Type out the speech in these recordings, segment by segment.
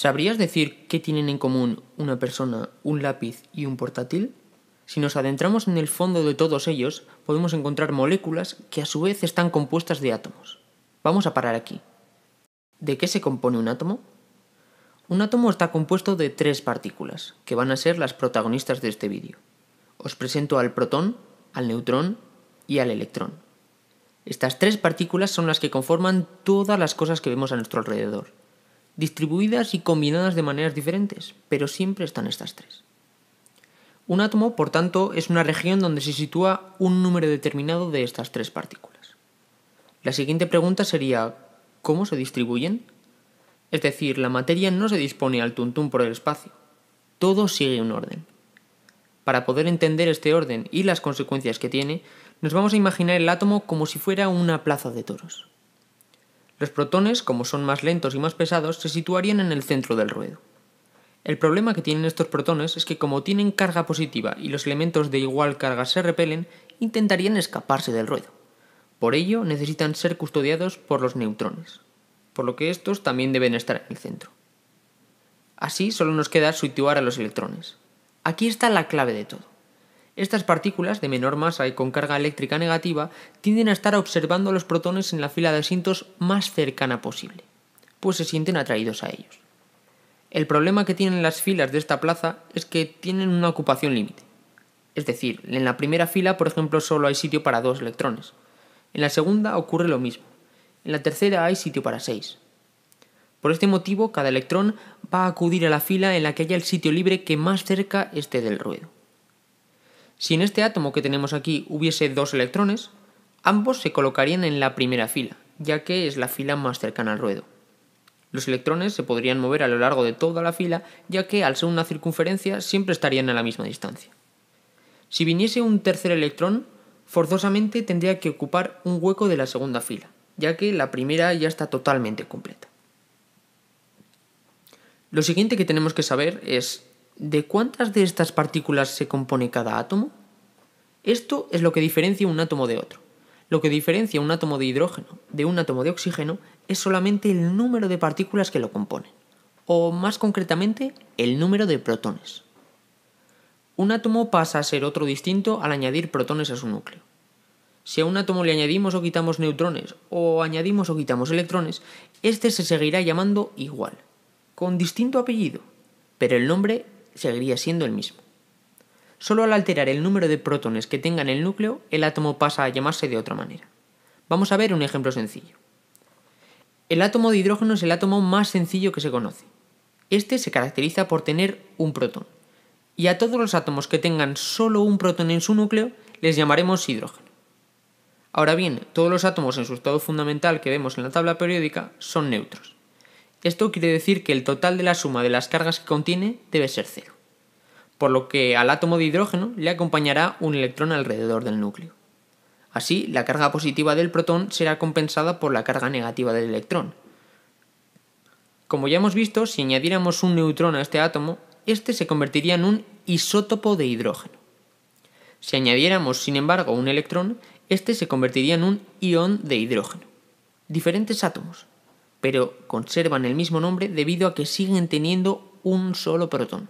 ¿Sabrías decir qué tienen en común una persona, un lápiz y un portátil? Si nos adentramos en el fondo de todos ellos, podemos encontrar moléculas que a su vez están compuestas de átomos. Vamos a parar aquí. ¿De qué se compone un átomo? Un átomo está compuesto de tres partículas, que van a ser las protagonistas de este vídeo. Os presento al protón, al neutrón y al electrón. Estas tres partículas son las que conforman todas las cosas que vemos a nuestro alrededor distribuidas y combinadas de maneras diferentes, pero siempre están estas tres. Un átomo, por tanto, es una región donde se sitúa un número determinado de estas tres partículas. La siguiente pregunta sería, ¿cómo se distribuyen? Es decir, la materia no se dispone al tuntún por el espacio. Todo sigue un orden. Para poder entender este orden y las consecuencias que tiene, nos vamos a imaginar el átomo como si fuera una plaza de toros. Los protones, como son más lentos y más pesados, se situarían en el centro del ruedo. El problema que tienen estos protones es que como tienen carga positiva y los elementos de igual carga se repelen, intentarían escaparse del ruedo. Por ello, necesitan ser custodiados por los neutrones, por lo que estos también deben estar en el centro. Así solo nos queda situar a los electrones. Aquí está la clave de todo. Estas partículas de menor masa y con carga eléctrica negativa tienden a estar observando los protones en la fila de asientos más cercana posible, pues se sienten atraídos a ellos. El problema que tienen las filas de esta plaza es que tienen una ocupación límite. Es decir, en la primera fila, por ejemplo, solo hay sitio para dos electrones. En la segunda ocurre lo mismo. En la tercera hay sitio para seis. Por este motivo, cada electrón va a acudir a la fila en la que haya el sitio libre que más cerca esté del ruedo. Si en este átomo que tenemos aquí hubiese dos electrones, ambos se colocarían en la primera fila, ya que es la fila más cercana al ruedo. Los electrones se podrían mover a lo largo de toda la fila, ya que al ser una circunferencia siempre estarían a la misma distancia. Si viniese un tercer electrón, forzosamente tendría que ocupar un hueco de la segunda fila, ya que la primera ya está totalmente completa. Lo siguiente que tenemos que saber es ¿De cuántas de estas partículas se compone cada átomo? Esto es lo que diferencia un átomo de otro. Lo que diferencia un átomo de hidrógeno de un átomo de oxígeno es solamente el número de partículas que lo componen, o más concretamente, el número de protones. Un átomo pasa a ser otro distinto al añadir protones a su núcleo. Si a un átomo le añadimos o quitamos neutrones, o añadimos o quitamos electrones, este se seguirá llamando igual, con distinto apellido, pero el nombre seguiría siendo el mismo. Solo al alterar el número de protones que tenga en el núcleo, el átomo pasa a llamarse de otra manera. Vamos a ver un ejemplo sencillo. El átomo de hidrógeno es el átomo más sencillo que se conoce. Este se caracteriza por tener un protón. Y a todos los átomos que tengan solo un protón en su núcleo les llamaremos hidrógeno. Ahora bien, todos los átomos en su estado fundamental que vemos en la tabla periódica son neutros. Esto quiere decir que el total de la suma de las cargas que contiene debe ser cero, por lo que al átomo de hidrógeno le acompañará un electrón alrededor del núcleo. Así, la carga positiva del protón será compensada por la carga negativa del electrón. Como ya hemos visto, si añadiéramos un neutrón a este átomo, este se convertiría en un isótopo de hidrógeno. Si añadiéramos, sin embargo, un electrón, este se convertiría en un ión de hidrógeno. Diferentes átomos, pero conservan el mismo nombre debido a que siguen teniendo un solo protón.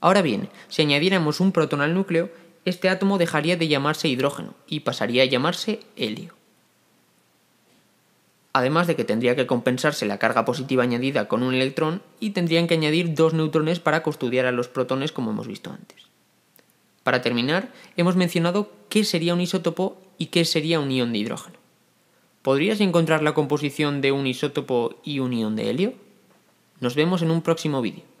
Ahora bien, si añadiéramos un protón al núcleo, este átomo dejaría de llamarse hidrógeno y pasaría a llamarse helio. Además de que tendría que compensarse la carga positiva añadida con un electrón y tendrían que añadir dos neutrones para custodiar a los protones como hemos visto antes. Para terminar, hemos mencionado qué sería un isótopo y qué sería un ion de hidrógeno. ¿Podrías encontrar la composición de un isótopo y un ion de helio? Nos vemos en un próximo vídeo.